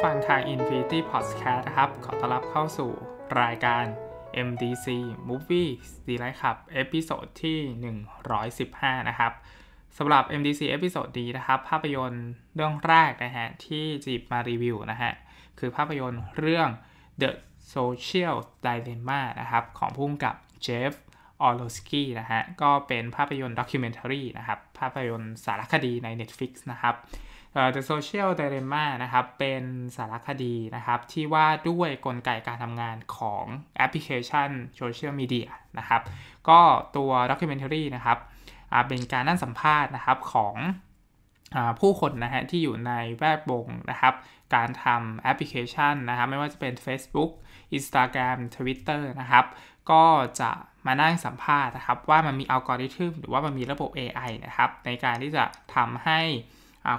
ู้ฟังทาง Infinity Podcast นะครับ ขอต้อนรับเข้าสู่รายการ MDC Movie s e r i e h t Club เอพิโซดที่ 115 นะครับ สำหรับ MDC เอพิโซดนี้นะครับ ภาพยนตร์เรื่องแรกนะฮะ ที่จีบมารีวิวนะฮะ คือภาพยนตร์เรื่อง The Social Dilemma นะครับ ของผู้กำกับเจฟออโลสกี้นะฮะ ก็เป็นภาพยนตร์ด็อกิเมนทารีนะครับ ภาพยนตร์สารคดีใน Netflix นะครับ The Social Dilemma นะครับ เป็นสารคดีนะครับ ที่ว่าด้วยกลไกการทำงานของแอปพลิเคชันโซเชียลมีเดียนะครับ ก็ตัว Documentary นะครับเป็นการนั่งสัมภาษณ์นะครับของผู้คนนะฮะที่อยู่ในแวดวงนะครับ การทำแอปพลิเคชันนะครับ ไม่ว่าจะเป็น Facebook Instagram Twitter นะครับ ก็จะมานั่งสัมภาษณ์นะครับ ว่ามันมีอัลกอริทึมหรือว่ามันมีระบบ AI นะครับ ในการที่จะทำให้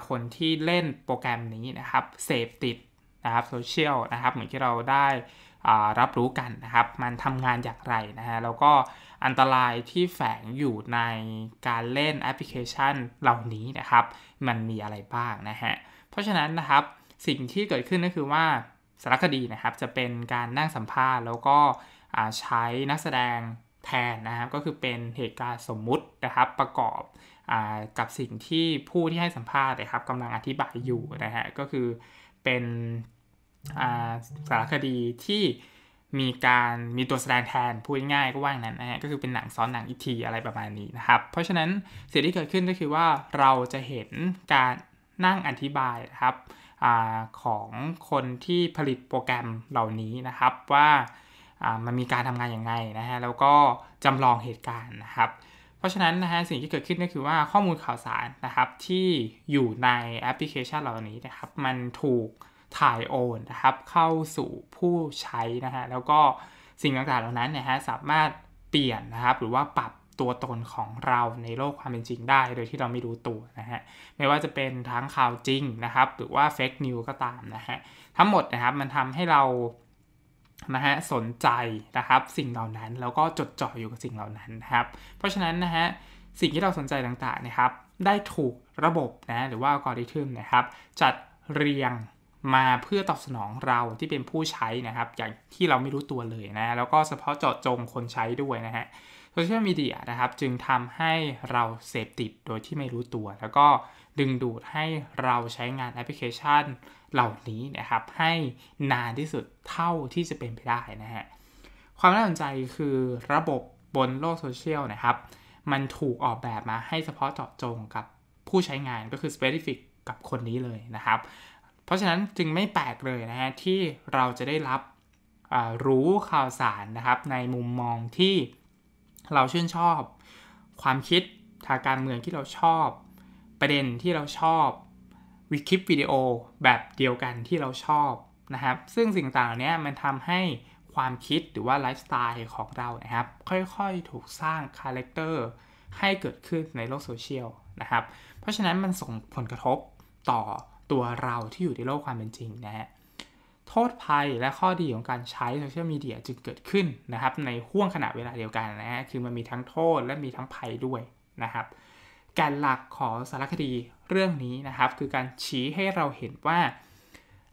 คนที่เล่นโปรแกรมนี้นะครับเสพติดนะครับโซเชียลนะครับ เหมือนที่เราได้รับรู้กันนะครับ มันทำงานอย่างไรนะฮะแล้วก็อันตรายที่แฝงอยู่ในการเล่นแอปพลิเคชันเหล่านี้นะครับมันมีอะไรบ้างนะฮะเพราะฉะนั้นนะครับสิ่งที่เกิดขึ้นก็คือว่าสารคดี นะครับจะเป็นการนั่งสัมภาษณ์ แล้วก็ใช้นักแสดงแทนนะครับก็คือเป็นเหตุการณ์สมมุตินะครับ ประกอบกับสิ่งที่ผู้ที่ให้สัมภาษณ์นะครับกำลังอธิบายอยู่นะฮะก็คือเป็นสารคดีที่มีการมีตัวแสดงแทนพูดง่ายก็ว่างนั้นนะฮะก็คือเป็นหนังซ้อนหนังอีกทีอะไรประมาณนี้นะครับ เพราะฉะนั้นสิ่งที่เกิดขึ้นก็คือว่าเราจะเห็นการนั่งอธิบายนะครับอของคนที่ผลิตโปรแกรมเหล่านี้นะครับว่ามันมีการทำงานอย่างไงนะฮะ แล้วก็จำลองเหตุการณ์นะครับ เพราะฉะนั้นนะฮะสิ่งที่เกิดขึ้นก็คือว่าข้อมูลข่าวสารนะครับที่อยู่ในแอปพลิเคชันเหล่านี้นะครับ มันถูกถ่ายโอนนะครับ เข้าสู่ผู้ใช้นะฮะแล้วก็สิ่งต่างๆเหล่านั้นนะฮะสามารถเปลี่ยนนะครับ หรือว่าปรับตัวตนของเราในโลกความเป็นจริงได้ โดยที่เราไม่รู้ตัวนะฮะไม่ว่าจะเป็นทั้งข่าวจริงนะครับหรือว่าเฟกนิวก็ตามนะฮะทั้งหมดนะครับมันทำให้เรานะฮะสนใจนะครับสิ่งเหล่านั้นแล้วก็จดจ่ออยู่กับสิ่งเหล่านั้นนะครับเพราะฉะนั้นนะฮะสิ่งที่เราสนใจต่างๆนะครับได้ถูกระบบนะหรือว่าอัลกอริทึมนะครับจัดเรียงมาเพื่อตอบสนองเราที่เป็นผู้ใช้นะครับอย่างที่เราไม่รู้ตัวเลยนะแล้วก็เฉพาะเจาะจงคนใช้ด้วยนะฮะโซเชียลมีเดียนะครับจึงทำให้เราเสพติดโดยที่ไม่รู้ตัวแล้วก็ดึงดูดให้เราใช้งานแอปพลิเคชันเหล่านี้นะครับให้นานที่สุดเท่าที่จะเป็นไปได้นะฮะความน่าสนใจคือระบบบนโลกโซเชียลนะครับ มันถูกออกแบบมาให้เฉพาะเจาะจงกับผู้ใช้งานก็คือ specific กับคนนี้เลยนะครับ เพราะฉะนั้นจึงไม่แปลกเลยนะฮะที่เราจะได้รับรู้ข่าวสารนะครับในมุมมองที่เราชื่นชอบ ความคิดทางการเมืองที่เราชอบประเด็นที่เราชอบวิคลิปวิดีโอแบบเดียวกันที่เราชอบนะครับ ซึ่งสิ่งต่างเนี้ยมันทำให้ความคิดหรือว่าไลฟ์สไตล์ของเรานะครับค่อยๆถูกสร้างคาแรคเตอร์ให้เกิดขึ้นในโลกโซเชียลนะครับ เพราะฉะนั้นมันส่งผลกระทบต่อตัวเราที่อยู่ในโลกความเป็นจริงนะฮะโทษภัยและข้อดีของการใช้โซเชียลมีเดียจึงเกิดขึ้นนะครับในห่วงขณะเวลาเดียวกันนะฮะคือมันมีทั้งโทษและมีทั้งภัยด้วยนะครับแกนหลักของสารคดีเรื่องนี้นะครับ คือการชี้ให้เราเห็นว่า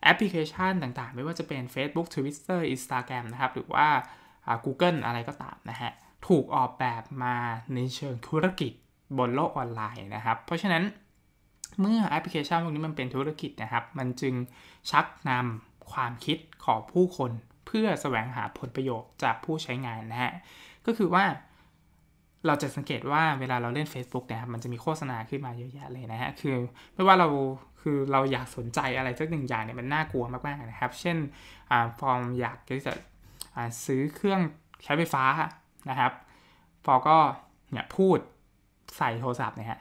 แอปพลิเคชันต่างๆ ไม่ว่าจะเป็น Facebook Twitter Instagram นะครับ หรือว่า Google อะไรก็ตามนะฮะ ถูกออกแบบมาในเชิงธุรกิจบนโลกออนไลน์นะครับ เพราะฉะนั้นเมื่อแอปพลิเคชันพวกนี้มันเป็นธุรกิจนะครับ มันจึงชักนำความคิดของผู้คน เพื่อแสวงหาผลประโยชน์จากผู้ใช้งานนะฮะก็คือว่าเราจะสังเกตว่าเวลาเราเล่น Facebook นะครับมันจะมีโฆษณาขึ้นมาเยอะแยะเลยนะฮะ คือ ไม่ว่าเราคือเราอยากสนใจอะไรสักหนึ่งอย่างเนี่ยมันน่ากลัวมากๆนะครับ เช่นฟอร์มอยากที่จะซื้อเครื่องใช้ไฟฟ้านะครับฟอก็เนี่ยพูดใส่โทรศัพท์นะฮะ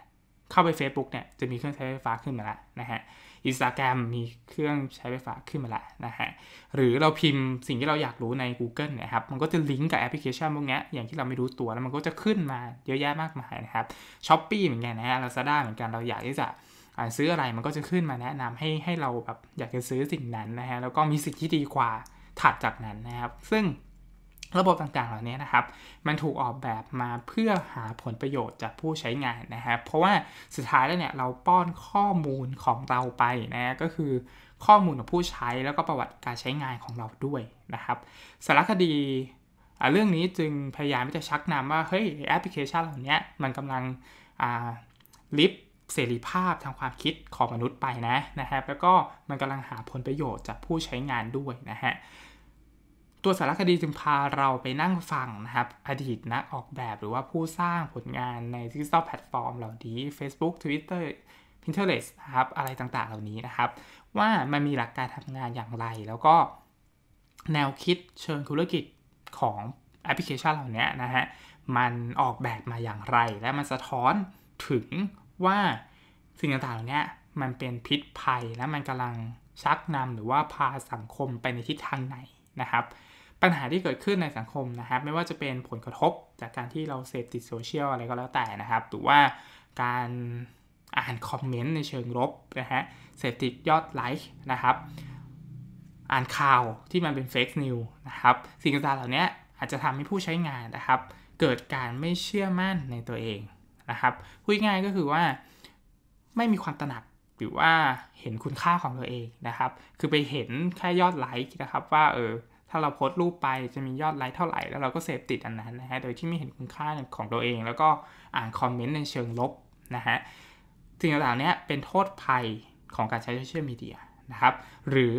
เข้าไป Facebook เนี่ยจะมีเครื่องใช้ไฟฟ้าขึ้นมาแล้วนะฮะอินสตาแกรมมีเครื่องใช้ไฟฟ้าขึ้นมาละนะฮะ หรือเราพิมพ์สิ่งที่เราอยากรู้ใน Google นะครับ มันก็จะลิงก์กับแอปพลิเคชันพวกนี้อย่างที่เราไม่รู้ตัวแล้วมันก็จะขึ้นมาเยอะแยะมากมายนะครับช้อปปี้เหมือนกันนะฮะลาซาด้าเหมือนกัน เราอยากที่จะซื้ออะไรมันก็จะขึ้นมาแนะนำให้ให้เราแบบ อยากจะซื้อสิ่งนั้นนะฮะ แล้วก็มีสิ่งที่ดีกว่าถัดจากนั้นนะครับ ซึ่งระบบต่าง ๆเหล่านี้นะครับ มันถูกออกแบบมาเพื่อหาผลประโยชน์จากผู้ใช้งานนะครับเพราะว่าสุดท้ายแล้วเนี่ยเราป้อนข้อมูลของเราไปนะก็คือข้อมูลของผู้ใช้แล้วก็ประวัติการใช้งานของเราด้วยนะครับสารคดีเรื่องนี้จึงพยายามที่จะชักนำว่าเฮ้ยแอปพลิเคชันเหล่านี้มันกำลังลิฟเสรีภาพทางความคิดของมนุษย์ไปนะนะครับแล้วก็มันกำลังหาผลประโยชน์จากผู้ใช้งานด้วยนะฮะตัวสารคดีจึงพาเราไปนั่งฟังนะครับ อดีตนักออกแบบหรือว่าผู้สร้างผลงานในดิจิทัลแพลตฟอร์มเหล่านี้ Facebook Twitter Pinterest นะครับอะไรต่างๆเหล่านี้นะครับ ว่ามันมีหลักการทำงานอย่างไรแล้วก็แนวคิดเชิงธุรกิจของแอปพลิเคชันเหล่านี้นะฮะมันออกแบบมาอย่างไร และมันสะท้อนถึงว่าสิ่งต่างๆเหล่านี้มันเป็นพิษภัยและมันกำลังชักนำหรือว่าพาสังคมไปในทิศทางไหนนะครับปัญหาที่เกิดขึ้นในสังคมนะครับไม่ว่าจะเป็นผลกระทบจากการที่เราเสพติดโซเชียลอะไรก็แล้วแต่นะครับ หรือว่าการอ่านคอมเมนต์ในเชิงลบนะฮะเสพติดยอดไลค์นะครับ อ่านข่าวที่มันเป็นเฟกนิวนะครับสิ่งต่างๆเหล่านี้อาจจะทำให้ผู้ใช้งานนะครับ เกิดการไม่เชื่อมั่นในตัวเองนะครับพูดง่ายก็คือว่า ไม่มีความตระหนักหรือว่าเห็นคุณค่าของตัวเองนะครับ คือไปเห็นแค่ยอดไลค์นะครับว่าเออถ้าเราโพสต์รูปไปจะมียอดไลค์เท่าไหร่ แล้วเราก็เสพติดอันนั้นนะฮะ โดยที่ไม่เห็นคุณค่าของตัวเอง แล้วก็อ่านคอมเมนต์ในเชิงลบนะฮะสิ่งเหล่านี้เป็นโทษภัยของการใช้โซเชียลมีเดียนะครับ หรือ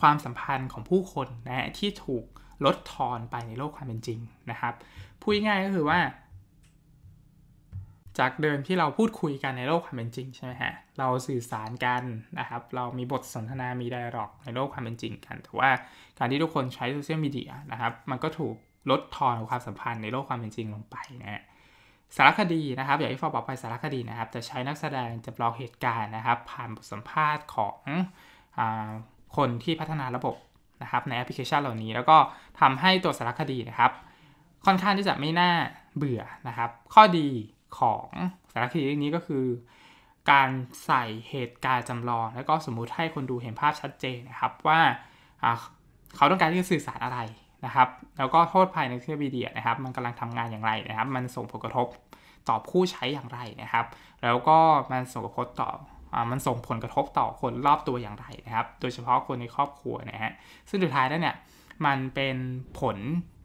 ความสัมพันธ์ของผู้คนนะที่ถูกลดทอนไปในโลกความเป็นจริงนะครับพูดง่ายก็คือว่าจากเดิมที่เราพูดคุยกันในโลกความเป็นจริงใช่ไหมฮะ เราสื่อสารกันนะครับ เรามีบทสนทนามีไดอะล็อกในโลกความเป็นจริงกัน แต่ว่าการที่ทุกคนใช้โซเชียลมีเดียนะครับ มันก็ถูกลดทอนความสัมพันธ์ในโลกความเป็นจริงลงไปนะฮะสารคดีนะครับ อย่างที่ฟอบอกไปสารคดีนะครับจะใช้นักแสดงจำลองเหตุการณ์นะครับผ่านบทสัมภาษณ์ของอคนที่พัฒนาระบบนะครับในแอปพลิเคชันเหล่านี้ แล้วก็ทำให้ตัวสารคดีนะครับ ค่อนข้างที่จะไม่น่าเบื่อนะครับข้อดีของสารคดีเรื่องนี้ก็คือ การใส่เหตุการณ์จำลอง แล้วก็สมมุติให้คนดูเห็นภาพชัดเจนนะครับ ว่าเขาต้องการที่จะสื่อสารอะไรนะครับ แล้วก็โทษภายในเทคโนโลยีนะครับ มันกำลังทำงานอย่างไรนะครับ มันส่งผลกระทบต่อผู้ใช้อย่างไรนะครับ แล้วก็มันส่งผลกระทบต่อมันส่งผลกระทบต่อคนรอบตัวอย่างไรนะครับ โดยเฉพาะคนในครอบครัวนะฮะซึ่งสุดท้ายแล้วเนี่ยมันเป็นผล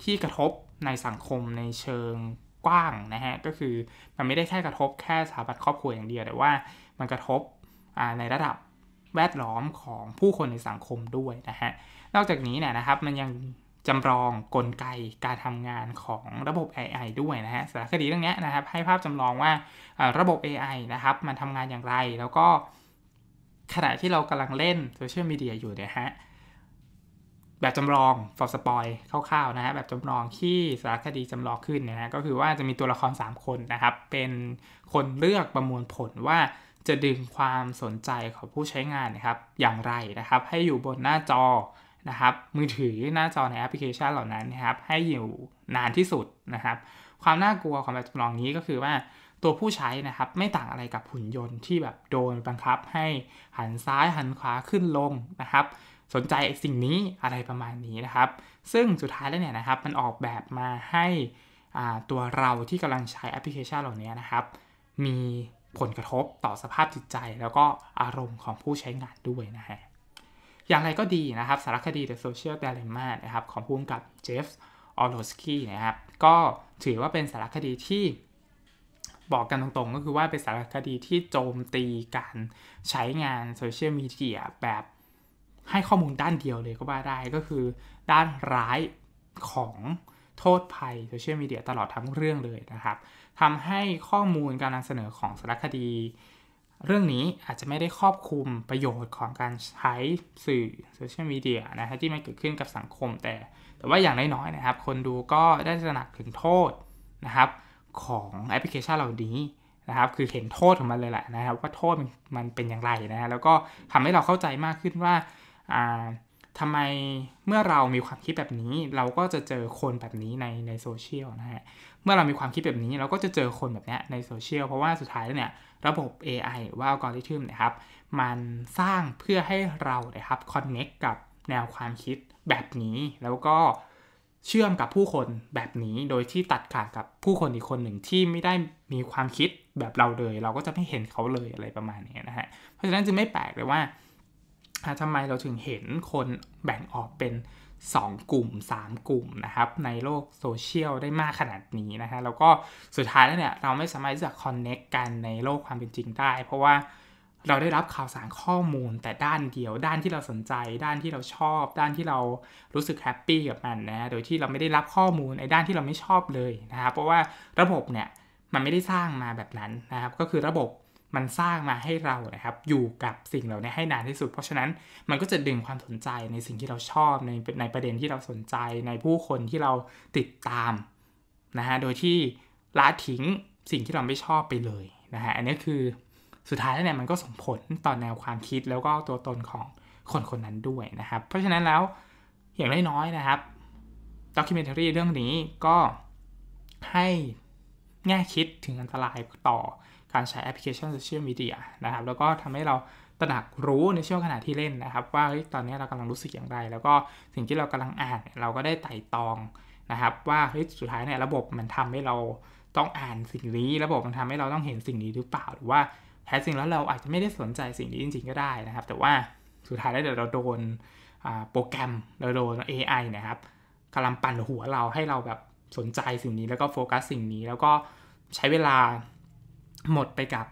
ที่กระทบในสังคมในเชิงกว้างนะฮะก็คือมันไม่ได้แค่กระทบแค่สถาบันครอบครัวอย่างเดียว แต่ว่ามันกระทบในระดับแวดล้อมของผู้คนในสังคมด้วยนะฮะ นอกจากนี้เนี่ยนะครับมันยังจำลองกลไกการทำงานของระบบ AI ด้วยนะฮะสารคดีเรื่องนี้นะครับให้ภาพจำลองว่าระบบ AI นะครับมันทำงานอย่างไรแล้วก็ ขณะที่เรากำลังเล่นโซเชียลมีเดียอยู่เนี่ยฮะแบบจำลองฟอร์สปอยคร่าวๆนะฮะแบบจำลองที่สารคดีจำลองขึ้นนะฮะก็คือว่าจะมีตัวละคร 3 คนนะครับ เป็นคนเลือกประมวลผลว่าจะดึงความสนใจของผู้ใช้งานนะครับอย่างไรนะครับ ให้อยู่บนหน้าจอนะครับ มือถือหน้าจอในแอปพลิเคชันเหล่านั้นนะครับ ให้อยู่นานที่สุดนะครับ ความน่ากลัวของแบบจำลองนี้ก็คือว่าตัวผู้ใช้นะครับ ไม่ต่างอะไรกับหุ่นยนต์ที่แบบโดนบังคับ ให้หันซ้ายหันขวาขึ้นลงนะครับสนใจสิ่งนี้อะไรประมาณนี้นะครับ ซึ่งสุดท้ายแล้วเนี่ยนะครับมันออกแบบมาให้ตัวเราที่กำลังใช้แอปพลิเคชันเหล่านี้นะครับ มีผลกระทบต่อสภาพจิตใจแล้วก็อารมณ์ของผู้ใช้งานด้วยนะฮะ อย่างไรก็ดีนะครับ สารคดี The Social Dilemma นะครับของผู้กำกับเจฟส์ออโรสกี้นะครับ ก็ถือว่าเป็นสารคดีที่บอกกันตรงๆ ก็คือว่าเป็นสารคดีที่โจมตีการใช้งานโซเชียลมีเดียแบบให้ข้อมูลด้านเดียวเลยก็ว่าได้ก็คือ ด้านร้ายของโทษภัยโซเชียลมีเดียตลอดทั้งเรื่องเลยนะครับทำให้ข้อมูลการนำเสนอของสารคดี เรื่องนี้อาจจะไม่ได้ครอบคลุมประโยชน์ของการใช้สื่อโซเชียลมีเดียนะฮะที่มันเกิดขึ้นกับสังคมแต่ แต่ว่าอย่างน้อยๆนะครับ คนดูก็ได้ตระหนักถึงโทษนะครับ ของแอปพลิเคชันเหล่านี้นะครับคือเห็นโทษของมันเลยแหละนะครับว่าโทษมันเป็นอย่างไรนะฮะแล้วก็ทำให้เราเข้าใจมากขึ้นว่าทำไมเมื่อเรามีความคิดแบบนี้ เราก็จะเจอคนแบบนี้ในในโซเชียลนะฮะเมื่อเรามีความคิดแบบนี้เราก็จะเจอคนแบบนี้ในโซเชียลเพราะว่าสุดท้ายแล้วเนี่ยระบบ AI อว่าอัลกอริทึมนะครับมันสร้างเพื่อให้เรานะครับคอนเน็กกับแนวความคิดแบบนี้ แล้วก็เชื่อมกับผู้คนแบบนี้ โดยที่ตัดขาดกับผู้คนอีกคนหนึ่งที่ไม่ได้มีความคิดแบบเราเลย เราก็จะไม่เห็นเขาเลยอะไรประมาณนี้นะฮะเพราะฉะนั้นจึงไม่แปลกเลยว่าทำไมเราถึงเห็นคนแบ่งออกเป็น 2 กลุ่ม 3 กลุ่มนะครับในโลกโซเชียลได้มากขนาดนี้นะฮะแล้วก็สุดท้ายแล้วเนี่ยเราไม่สามารถจะคอนเน็กกันในโลกความเป็นจริงได้เพราะว่าเราได้รับข่าวสารข้อมูลแต่ด้านเดียว ด้านที่เราสนใจด้านที่เราชอบ ด้านที่เรารู้สึกแฮปปี้กับมันนะโดยที่เราไม่ได้รับข้อมูลในด้านที่เราไม่ชอบเลยนะครับเพราะว่าระบบเนี่ยมันไม่ได้สร้างมาแบบนั้นนะครับก็คือระบบมันสร้างมาให้เรานะครับอยู่กับสิ่งเหล่านี้ให้นานที่สุด เพราะฉะนั้นมันก็จะดึงความสนใจในสิ่งที่เราชอบในในประเด็นที่เราสนใจในผู้คนที่เราติดตามนะฮะโดยที่ละทิ้งสิ่งที่เราไม่ชอบไปเลยนะฮะอันนี้คือสุดท้ายแล้วเนี่ยมันก็ส่งผลต่อแนวความคิดแล้วก็ตัวตนของคนคนนั้นด้วยนะครับ เพราะฉะนั้นแล้วอย่างน้อยๆนะครับด็อกิเมนทารีเรื่องนี้ก็ให้แง่คิดถึงอันตรายต่อการใช้แอปพลิเคชันโซเชียลมีเดียนะครับแล้วก็ทำให้เราตระหนักรู้ในช่วงขณะที่เล่นนะครับ ว่าตอนนี้เรากำลังรู้สึกอย่างไร แล้วก็สิ่งที่เรากำลังอ่านเราก็ได้ไต่ตองนะครับว่าเฮ้ยสุดท้ายเนี่ยระบบมันทำให้เราต้องอ่านสิ่งนี้ระบบมันทำให้เราต้องเห็นสิ่งนี้หรือเปล่าหรือว่าแท้จริงแล้วเราอาจจะไม่ได้สนใจสิ่งนี้จริงๆก็ได้นะครับ แต่ว่าสุดท้ายแล้วเดี๋ยวเราโดนโปรแกรมเราโดน AI นะครับกำลังปั่นหัวเราให้เราแบบสนใจสิ่งนี้แล้วก็โฟกัสสิ่งนี้แล้วก็ใช้เวลาหมดไปกับ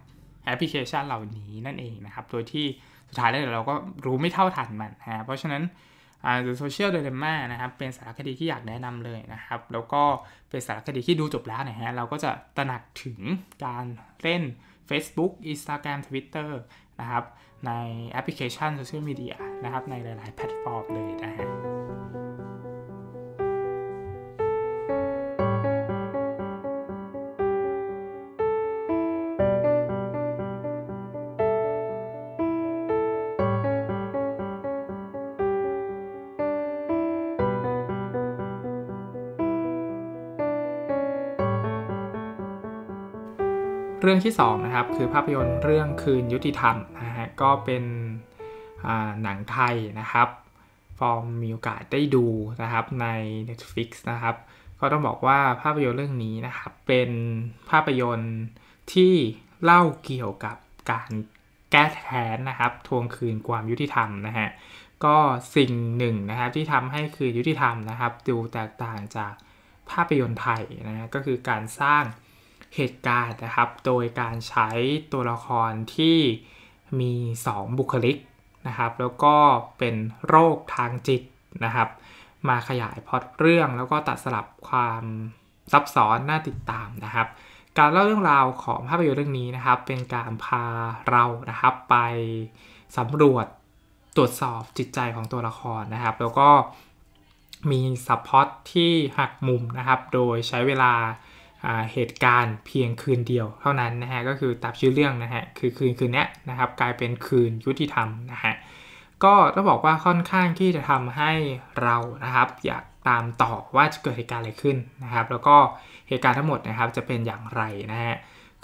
แอปพลิเคชันเหล่านี้นั่นเองนะครับ โดยที่สุดท้ายแล้วเราก็รู้ไม่เท่าทันมันนะเพราะฉะนั้นหรือโซเชียลเดลม่านะครับเป็นสารคดีที่อยากแนะนำเลยนะครับ แล้วก็เป็นสารคดีที่ดูจบแล้วนะฮะเราก็จะตระหนักถึงการเล่น Facebook Instagram Twitter นะครับในแอปพลิเคชันโซเชียลมีเดียนะครับในหลายๆแพลตฟอร์มเลยนะฮะเรื่องที่2นะครับคือภาพยนตร์เรื่องคืนยุติธรรมนะฮะก็เป็นหนังไทยนะครับ ฟอร์มมีโอกาสได้ดูนะครับใน Netflix นะครับ ก็ต้องบอกว่าภาพยนตร์เรื่องนี้นะครับเป็นภาพยนตร์ที่เล่าเกี่ยวกับการแก้แค้นนะครับทวงคืนความยุติธรรมนะฮะก็สิ่งหนึ่งนะครับที่ทำให้คืนยุติธรรมนะครับ ดูแตกต่างจากภาพยนตร์ไทยนะก็คือการสร้างเหตุการณ์นะครับโดยการใช้ตัวละครที่มี 2 บุคลิกนะครับ แล้วก็เป็นโรคทางจิตนะครับ มาขยายพอดเรื่องแล้วก็ตัดสลับความซับซ้อนน่าติดตามนะครับ การเล่าเรื่องราวของภาพยนตร์เรื่องนี้นะครับ เป็นการพาเรานะครับไปสำรวจตรวจสอบจิตใจของตัวละครนะครับ แล้วก็มีซัพพอร์ตที่หักมุมนะครับ โดยใช้เวลาเหตุการณ์เพียงคืนเดียว เท่านั้นนะฮะก็คือตามชื่อเรื่องนะฮะคือคืนคืนนี้นะครับ กลายเป็นคืนยุติธรรมนะฮะก็ต้องบอกว่าค่อนข้างที่จะทำให้เรานะครับอยากตามต่อว่าจะเกิดเหตุการณ์อะไรขึ้นนะครับ แล้วก็เหตุการณ์ทั้งหมดนะครับจะเป็นอย่างไรนะฮะ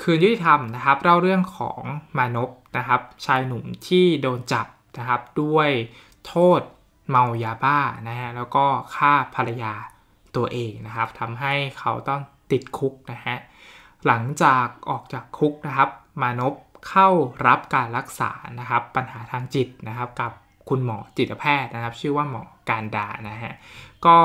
คืนยุติธรรมนะครับเล่าเรื่องของมานพนะครับชายหนุ่มที่โดนจับนะครับด้วยโทษเมายาบ้านะฮะแล้วก็ฆ่าภรรยาตัวเองนะครับทำให้เขาต้องติดคุกนะฮะ หลังจากออกจากคุกนะครับมานพเข้ารับการรักษานะครับปัญหาทางจิตนะครับ กับคุณหมอจิตแพทย์นะครับ ชื่อว่าหมอการดานะฮะก็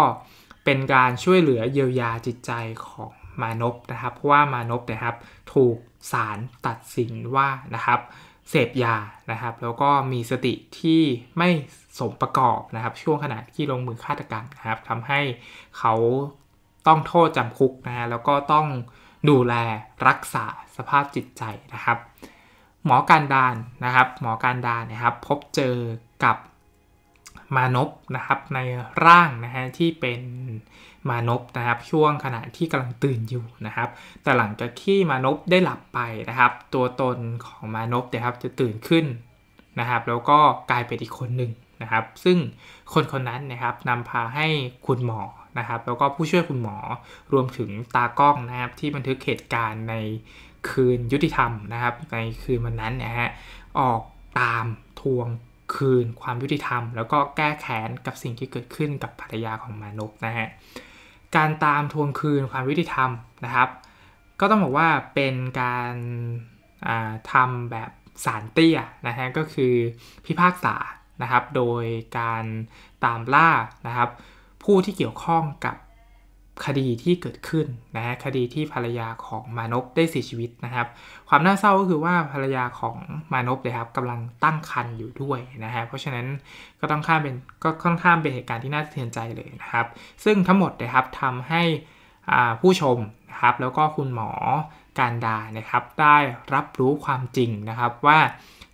เป็นการช่วยเหลือเยียวยาจิตใจของมานพนะครับ เพราะว่ามานพนะครับถูกศาลตัดสินว่านะครับเสพยานะครับ แล้วก็มีสติที่ไม่สมประกอบนะครับ ช่วงขณะที่ลงมือฆาตกรรมนะครับทำให้เขาต้องโทษจำคุกนะฮะแล้วก็ต้องดูแลรักษาสภาพจิตใจนะครับ หมอการดานนะครับ หมอการดานนะครับพบเจอกับมานพนะครับในร่างนะฮะที่เป็นมานพนะครับช่วงขณะที่กำลังตื่นอยู่นะครับ แต่หลังจากที่มานพได้หลับไปนะครับ ตัวตนของมานพนะครับจะตื่นขึ้นนะครับ แล้วก็กลายเป็นอีกคนหนึ่งนะครับ ซึ่งคนคนนั้นนะครับนำพาให้คุณหมอนะครับแล้วก็ผู้ช่วยคุณหมอรวมถึงตากล้องนะครับ ที่บันทึกเหตุการณ์ในคืนยุติธรรมนะครับ ในคืนวันนั้นนะฮะออกตามทวงคืนความยุติธรรม แล้วก็แก้แค้นกับสิ่งที่เกิดขึ้นกับภรรยาของมานกนะฮะการตามทวงคืนความยุติธรรมนะครับ ก็ต้องบอกว่าเป็นการทำแบบสารเตี้ยนะฮะก็คือพิพากษานะครับ โดยการตามล่านะครับผู้ที่เกี่ยวข้องกับคดีที่เกิดขึ้นนะฮะ คดีที่ภรรยาของมานพได้เสียชีวิตนะครับ ความน่าเศร้าก็คือว่าภรรยาของมานพนะครับกำลังตั้งครรภ์อยู่ด้วยนะฮะ เพราะฉะนั้นก็ต้องข้ามเป็นก็ค่อนข้ามเป็นเหตุการณ์ที่น่าสะเทือนใจเลยนะครับ ซึ่งทั้งหมดนะครับทำให้ผู้ชมนะครับแล้วก็คุณหมอการดานะครับ ได้รับรู้ความจริงนะครับ ว่า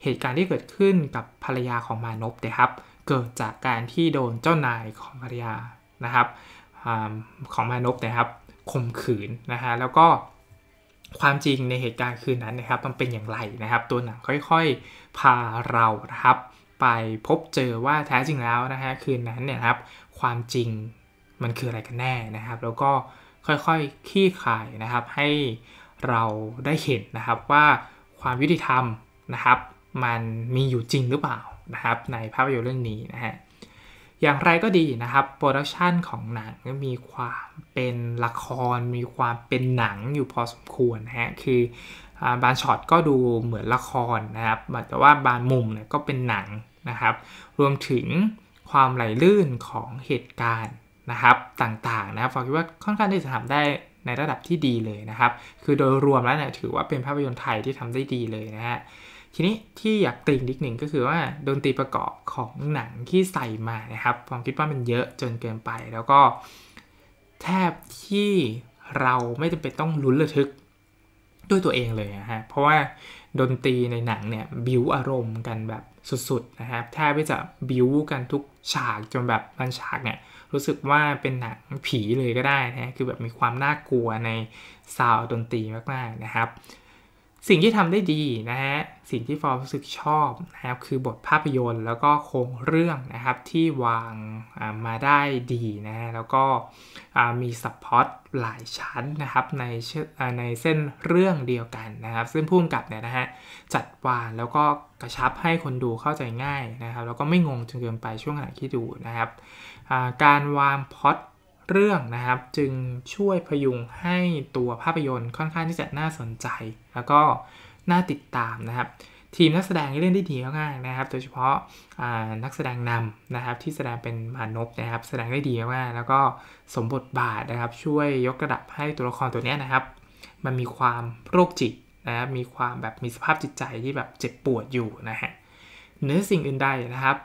เหตุการณ์ที่เกิดขึ้นกับภรรยาของมานพนะครับเกิดจากการที่โดนเจ้านายของภรรยานะครับของมานพนะครับข่มขืนนะฮะแล้วก็ความจริงในเหตุการณ์คืนนั้นนะครับมันเป็นอย่างไรนะครับตัวหนังค่อยๆพาเรานะครับ ไปพบเจอว่าแท้จริงแล้วนะฮะคืนนั้นเนี่ยครับ ความจริงมันคืออะไรกันแน่นะครับ แล้วก็ค่อยๆขี้ขายนะครับ ให้เราได้เห็นนะครับว่าความยุติธรรมนะครับ มันมีอยู่จริงหรือเปล่านะครับ ในภาพยนตร์เรื่องนี้นะฮะอย่างไรก็ดีนะครับ โปรดักชันของหนังมีความเป็นละคร มีความเป็นหนังอยู่พอสมควรนะฮะ คือบางช็อตก็ดูเหมือนละครนะครับ แต่ว่าบางมุมเนี่ยก็เป็นหนังนะครับ รวมถึงความไหลลื่นของเหตุการณ์นะครับ ต่างๆนะครับฟงคิดว่าค่อนข้างที่จะทำได้ในระดับที่ดีเลยนะครับ คือโดยรวมแล้วเนี่ยถือว่าเป็นภาพยนตร์ไทยที่ทำได้ดีเลยนะฮะทีนี้ที่อยากติงนิดหนึ่งก็คือว่า ดนตรีประกอบของหนังที่ใส่มานะครับผมคิดว่ามันเยอะจนเกินไป แล้วก็ แทบที่เราไม่จำเป็นต้องลุ้นระทึกด้วยตัวเองเลยนะฮะเพราะว่าดนตรีในหนังเนี่ยบิวอารมณ์กันแบบสุด ๆนะครับ แทบจะบิวกันทุกฉากจนแบบบางฉากเนี่ยรู้สึกว่าเป็นหนังผีเลยก็ได้นะคือแบบมีความน่ากลัวในซาวดนตรีมากๆนะครับสิ่งที่ทำได้ดีนะ ฮะ สิ่งที่ฟอร์มรู้สึกชอบ นะครับ คือบทภาพยนตร์ แล้วก็โครงเรื่องนะครับที่วางมาได้ดีนะฮะแล้วก็มีสปอตหลายชั้นนะครับในในเส้นเรื่องเดียวกันนะครับซึ่งพุ่มกับเนี่ยนะฮะจัดวางแล้วก็กระชับให้คนดูเข้าใจง่ายนะครับแล้วก็ไม่งงจนเกินไปช่วงขณะที่ดูนะครับ การวางพอดเรื่องนะครับจึงช่วยพยุงให้ตัวภาพยนตร์ค่อนข้างที่จะน่าสนใจ แล้วก็น่าติดตามนะครับ ทีมนักแสดงเล่นได้ดีมากนะครับ โดยเฉพาะานักแสดงนำนะครับที่แสดงเป็นมานพนะครับ แสดงได้ดีมากแล้วก็สมบทบาทนะครับ ช่วยยกระดับให้ตัวละครตัวนี้นะครับ มันมีความโรคจิตนะครับมีความแบบมีสภาพจิตใจที่แบบเจ็บปวดอยู่นะฮะเนื้อสิ่งอื่นใดนะครับ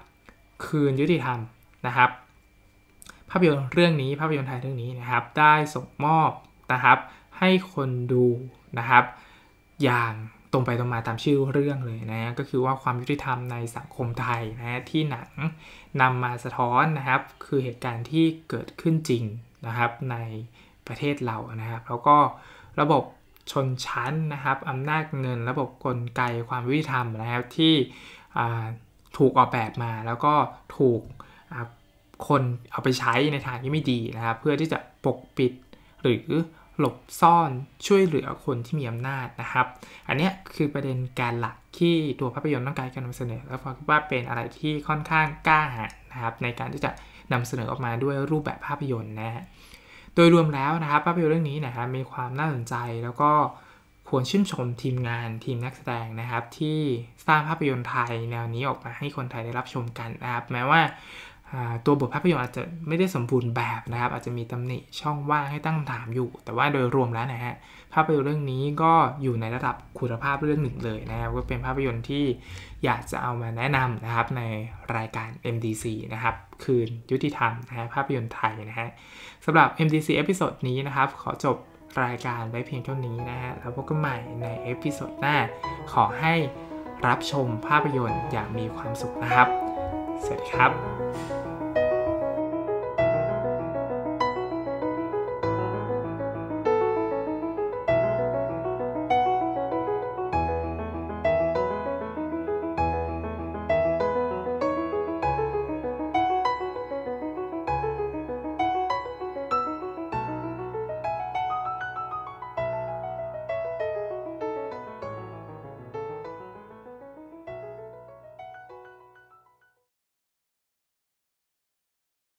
คืนยุติธรรมนะครับภาพยนตร์เรื่องนี้ภาพยนตร์ไทยเรื่องนี้นะครับได้ส่งมอบนะครับ ให้คนดูนะครับอย่างตรงไปตรงมาตามชื่อเรื่องเลยนะก็คือว่าความยุติธรรมในสังคมไทยนะที่หนังนำมาสะท้อนนะครับคือเหตุการณ์ที่เกิดขึ้นจริงนะครับในประเทศเรานะครับ แล้วก็ระบบชนชั้นนะครับอำนาจเงิน ระบบกลไกความยุติธรรมนะครับที่ถูกออกแบบมาแล้วก็ถูกคนเอาไปใช้ในทางที่ไม่ดีนะครับ เพื่อที่จะปกปิดหรือหลบซ่อนช่วยเหลือคนที่มีอำนาจนะครับ อันนี้คือประเด็นการหลักที่ตัวภาพยนตร์ต้องการการนำเสนอแล้วคิดว่าเป็นอะไรที่ค่อนข้างกล้าหาญนะครับ ในการที่จะนำเสนอออกมาด้วยรูปแบบภาพยนตร์นะฮะโดยรวมแล้วนะครับภาพยนตร์เรื่องนี้นะครับมีความน่าสนใจ แล้วก็ควรชื่นชมทีมงานทีมนักแสดงนะครับ ที่สร้างภาพยนตร์ไทยแนวนี้ออกมาให้คนไทยได้รับชมกันนะครับแม้ว่าตัวบทภาพยนตร์อาจจะไม่ได้สมบูรณ์แบบนะครับอาจจะมีตำหนิช่องว่างให้ตั้งถามอยู่ แต่ว่าโดยรวมแล้วนะฮะภาพยนตร์เรื่องนี้ก็อยู่ในระดับคุณภาพเรื่องหนึ่งเลยนะครับก็เป็นภาพยนตร์ที่อยากจะเอามาแนะนำนะครับ ในรายการ MDC นะครับคืนยุติธรรมนะฮะภาพยนตร์ไทยนะฮะสำหรับ MDC เอพิโซดนี้นะครับขอจบรายการไว้เพียงเท่านี้นะฮะแล้วพบกันใหม่ในเอพิโซดหน้าขอให้รับชมภาพยนตร์อย่างมีความสุขนะครับสวัสดีครับ